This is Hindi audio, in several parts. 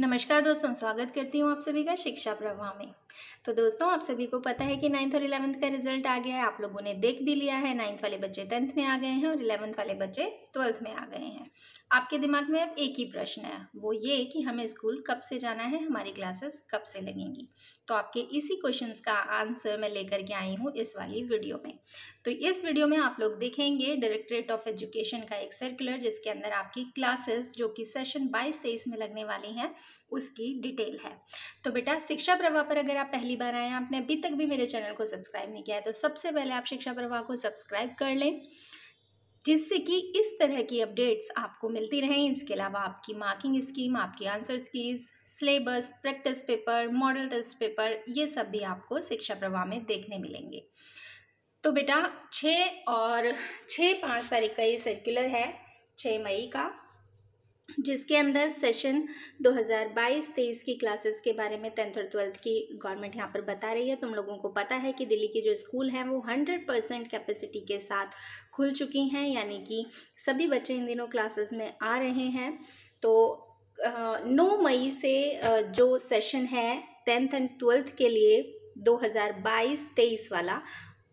नमस्कार दोस्तों स्वागत करती हूँ आप सभी का शिक्षा प्रवाह में तो दोस्तों आप सभी को पता है कि नाइन्थ और इलेवंथ का रिजल्ट आ गया है आप लोगों ने देख भी लिया है नाइन्थ वाले बच्चे टेंथ में आ गए हैं और इलेवंथ वाले बच्चे ट्वेल्थ में आ गए हैं आपके दिमाग में अब एक ही प्रश्न है वो ये कि हमें स्कूल कब से जाना है हमारी क्लासेस कब से लगेंगी तो आपके इसी क्वेश्चन का आंसर मैं लेकर के आई हूँ इस वाली वीडियो में तो इस वीडियो में आप लोग देखेंगे डायरेक्टरेट ऑफ एजुकेशन का एक सर्कुलर जिसके अंदर आपकी क्लासेस जो कि सेशन बाईस तेईस में लगने वाली हैं उसकी डिटेल है तो बेटा शिक्षा प्रवाह पर अगर आप आप पहली बार आए हैं आपने अभी तक भी मेरे चैनल को सब्सक्राइब नहीं किया है तो सबसे पहले आप शिक्षा प्रवाह को सब्सक्राइब कर लें जिससे कि इस तरह की अपडेट्स आपको मिलती रहें इसके अलावा आपकी मार्किंग स्कीम आपकी answer keys syllabus practice paper model test paper ये सब भी आपको शिक्षा प्रवाह में देखने मिलेंगे तो बेटा छः और छः पाँच तारीख का ये सर्कुलर है छः मई का जिसके अंदर सेशन 2022-23 की क्लासेस के बारे में टेंथ और ट्वेल्थ की गवर्नमेंट यहाँ पर बता रही है तुम लोगों को पता है कि दिल्ली के जो स्कूल हैं वो 100 परसेंट कैपेसिटी के साथ खुल चुकी हैं यानी कि सभी बच्चे इन दिनों क्लासेस में आ रहे हैं तो नौ मई से जो सेशन है टेंथ एंड ट्वेल्थ के लिए 2022-23 वाला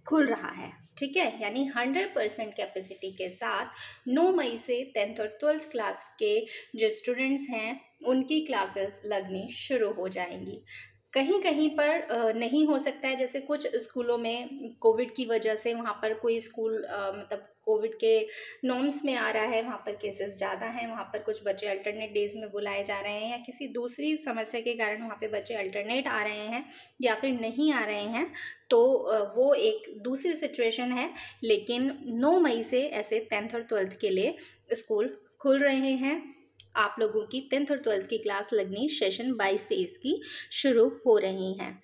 खुल रहा है ठीक है यानी हंड्रेड परसेंट कैपेसिटी के साथ नौ मई से टेंथ और ट्वेल्थ क्लास के जो स्टूडेंट्स हैं उनकी क्लासेस लगनी शुरू हो जाएंगी कहीं कहीं पर नहीं हो सकता है जैसे कुछ स्कूलों में कोविड की वजह से वहाँ पर कोई स्कूल मतलब कोविड के नॉर्म्स में आ रहा है वहाँ पर केसेस ज़्यादा हैं वहाँ पर कुछ बच्चे अल्टरनेट डेज में बुलाए जा रहे हैं या किसी दूसरी समस्या के कारण वहाँ पे बच्चे अल्टरनेट आ रहे हैं या फिर नहीं आ रहे हैं तो वो एक दूसरी सिचुएशन है लेकिन नौ मई से ऐसे टेंथ और ट्वेल्थ के लिए स्कूल खुल रहे हैं आप लोगों की टेंथ और ट्वेल्थ की क्लास लगनी सेशन बाईस तेईस की शुरू हो रही हैं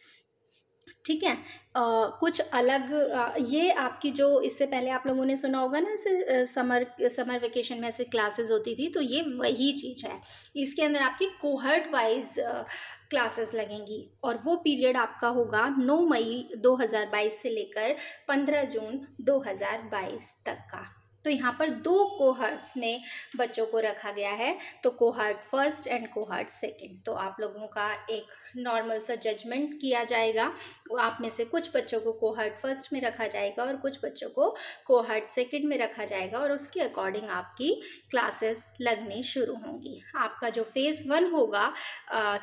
ठीक है आ, कुछ अलग आ, ये आपकी जो इससे पहले आप लोगों ने सुना होगा ना इसे समर समर वेकेशन में ऐसे क्लासेस होती थी तो ये वही चीज़ है इसके अंदर आपकी कोहर्ट वाइज क्लासेस लगेंगी और वो पीरियड आपका होगा 9 मई 2022 से लेकर 15 जून 2022 तक का तो यहाँ पर दो कोहर्ट्स में बच्चों को रखा गया है तो cohort first and cohort second तो आप लोगों का एक नॉर्मल सा जजमेंट किया जाएगा आप में से कुछ बच्चों को कोहर्ट फर्स्ट में रखा जाएगा और कुछ बच्चों को कोहर्ट सेकंड में रखा जाएगा और उसके अकॉर्डिंग आपकी क्लासेस लगनी शुरू होंगी आपका जो फेज़ वन होगा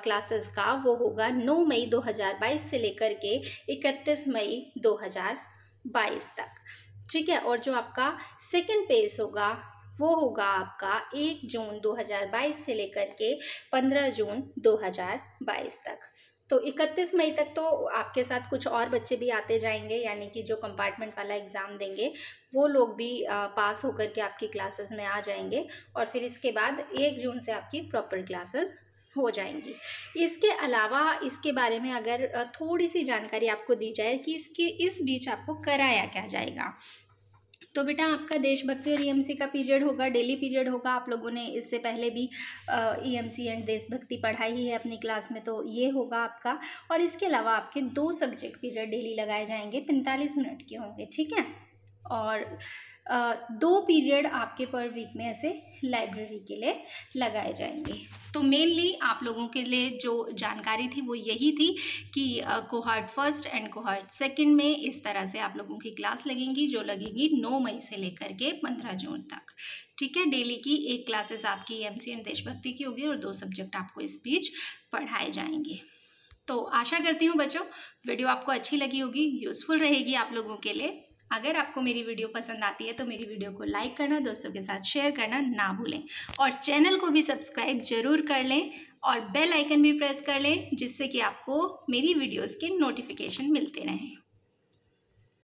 क्लासेस का वो होगा नौ मई दो से लेकर के इकतीस मई दो बाईस तक ठीक है और जो आपका सेकेंड पेज होगा वो होगा आपका एक जून 2022 से लेकर के 15 जून 2022 तक तो 31 मई तक तो आपके साथ कुछ और बच्चे भी आते जाएंगे यानी कि जो कंपार्टमेंट वाला एग्ज़ाम देंगे वो लोग भी आ, पास होकर के आपकी क्लासेस में आ जाएंगे और फिर इसके बाद एक जून से आपकी प्रॉपर क्लासेस हो जाएंगी इसके अलावा इसके बारे में अगर थोड़ी सी जानकारी आपको दी जाए कि इसके इस बीच आपको कराया क्या जाएगा तो बेटा आपका देशभक्ति और ईएमसी e का पीरियड होगा डेली पीरियड होगा आप लोगों ने इससे पहले भी ईएमसी एंड e देशभक्ति पढ़ाई ही है अपनी क्लास में तो ये होगा आपका और इसके अलावा आपके दो सब्जेक्ट पीरियड डेली लगाए जाएंगे पैंतालीस मिनट के होंगे ठीक है और दो पीरियड आपके पर वीक में ऐसे लाइब्रेरी के लिए लगाए जाएंगे तो मेनली आप लोगों के लिए जो जानकारी थी वो यही थी कि cohort first and cohort second में इस तरह से आप लोगों की क्लास लगेंगी जो लगेगी 9 मई से लेकर के 15 जून तक ठीक है डेली की एक क्लासेस आपकी एम सी देशभक्ति की होगी और दो सब्जेक्ट आपको इस बीच पढ़ाए जाएंगे तो आशा करती हूँ बच्चों वीडियो आपको अच्छी लगी होगी यूज़फुल रहेगी आप लोगों के लिए अगर आपको मेरी वीडियो पसंद आती है तो मेरी वीडियो को लाइक करना दोस्तों के साथ शेयर करना ना भूलें और चैनल को भी सब्सक्राइब ज़रूर कर लें और बेल आइकन भी प्रेस कर लें जिससे कि आपको मेरी वीडियोस के नोटिफिकेशन मिलते रहें